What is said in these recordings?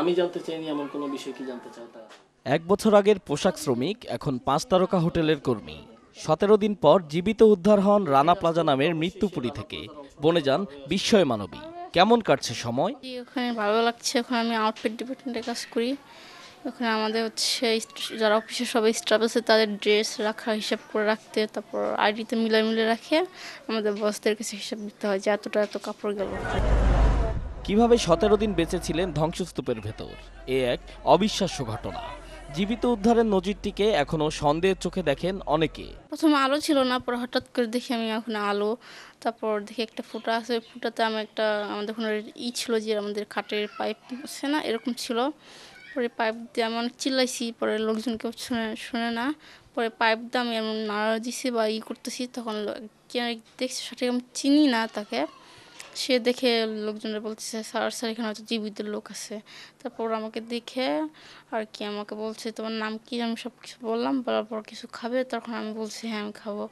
আমি জানতে চাইনি এমন কোনো বিষয় কি জানতে চাও তা এক বছর আগের পোশাক শ্রমিক এখন পাঁচ তারকা হোটেলের কর্মী সতেরো দিন পর জীবিত উদ্ধার হন রানা প্লাজা নামের মৃত্যুপুরী থেকে বনে যান বিস্ময় মানবী কেমন কাটছে সময় ওখানে ভালো লাগছে ওখানে আমি আউটফিট ডিপার্টমেন্টে কাজ করি ওখানে আমাদের হচ্ছে যারা অফিসে সবাই স্টাফ আছে তাদের ড্রেস রাখা হিসাব করে রাখতে তারপর আইডিতে মিলে মিলে রাখে আমাদের বসদের কাছে হিসাব দিতে হয় যে এতটা এত কাপড় গেল কিভাবে সতেরো দিন বেঁচে ছিলেন ধ্বংসস্তূপের ভেতর এ এক অবিশ্বাস্য ঘটনা জীবিত উদ্ধারের নজিরটিকে এখনও সন্দেহের চোখে দেখেন অনেকে প্রথমে আলো ছিল না পরে হঠাৎ করে দেখি আমি এখন আলো তারপর দেখি একটা ফুটা আছে ফুটাতে আমি একটা আমাদের ওখানে ই ছিল যে আমাদের খাটের পাইপ আছে না এরকম ছিল পরে পাইপ দিয়ে আমি অনেক চিল্লাইছি পরে লোকজন কেউ শুনে শুনে না পরে পাইপ দিয়ে আমি এমন নাড়া দিছি বা ই করতেছি তখন দেখছি সঠিক আমি চিনি না তাকে সে দেখে লোকজনরা বলছে স্যার স্যার এখানে হয়তো জীবিত লোক আছে তারপর আমাকে দেখে আর কি আমাকে বলছে তোমার নাম কি আমি সব কিছু বললাম বলার পর কিছু খাবে তখন আমি বলছি হ্যাঁ আমি খাবো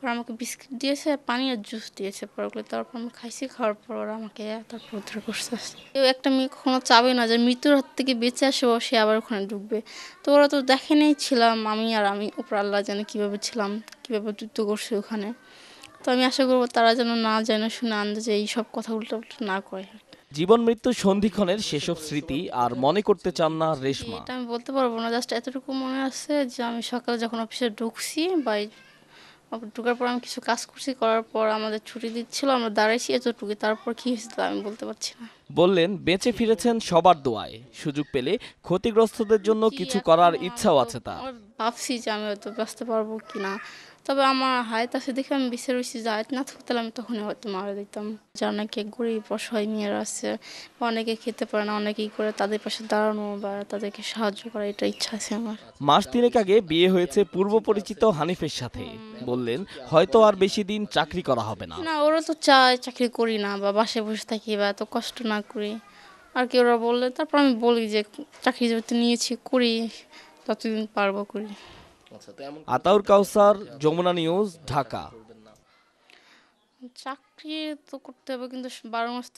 ওরা আমাকে বিস্কিট দিয়েছে পানি আর জুস দিয়েছে পর ওগুলো তারপর আমি খাইছি খাওয়ার পর ওরা আমাকে তারপর উদ্ধার করছে কেউ একটা মেয়ে কখনো চাবে না যে মৃত্যুর হাত থেকে বেঁচে আসে ও সে আবার ওখানে ঢুকবে তো ওরা তো দেখে নেই ছিলাম আমি আর আমি উপর আল্লাহ জানে কীভাবে ছিলাম কীভাবে যুদ্ধ করছে ওখানে তো আমি আশা করবো তারা যেন না যেন শুনে আন্দাজে এই সব কথা উল্টো না করে জীবন মৃত্যু সন্ধিক্ষণের সেসব স্মৃতি আর মনে করতে চান না রেশমা এটা আমি বলতে পারবো না জাস্ট এতটুকু মনে আছে যে আমি সকালে যখন অফিসে ঢুকছি বা ঢুকার পর আমি কিছু কাজ করছি করার পর আমাদের ছুটি দিচ্ছিল আমরা দাঁড়াইছি এতটুকু তারপর কি তা আমি বলতে পারছি না বললেন বেঁচে ফিরেছেন সবার দোয়ায় সুযোগ পেলে ক্ষতিগ্রস্তদের জন্য কিছু করার ইচ্ছাও আছে তার ভাবছি যে আমি হয়তো বাঁচতে পারবো কি না তবে আমার হায়াত আছে দেখে আমি বিচার হয়েছি যে না থাকতে আমি তখনই হয়তো মারা দিতাম যে অনেকে গরিব অসহায় মেয়েরা আছে বা অনেকে খেতে পারে না অনেকেই করে তাদের পাশে দাঁড়ানো বা তাদেরকে সাহায্য করা এটা ইচ্ছা আছে আমার মাস তিনেক আগে বিয়ে হয়েছে পূর্ব পরিচিত হানিফের সাথে বললেন হয়তো আর বেশি দিন চাকরি করা হবে না না ওরা তো চায় চাকরি করি না বা বাসে বসে থাকি বা এত কষ্ট না করি আর কি ওরা বললে তারপর আমি বলি যে চাকরি যেহেতু নিয়েছি করি ততদিন পারবো করি আচ্ছা, আতাউর কাউসার যমুনা নিউজ ঢাকা চাকরি তো করতে হবে কিন্তু বারো মাস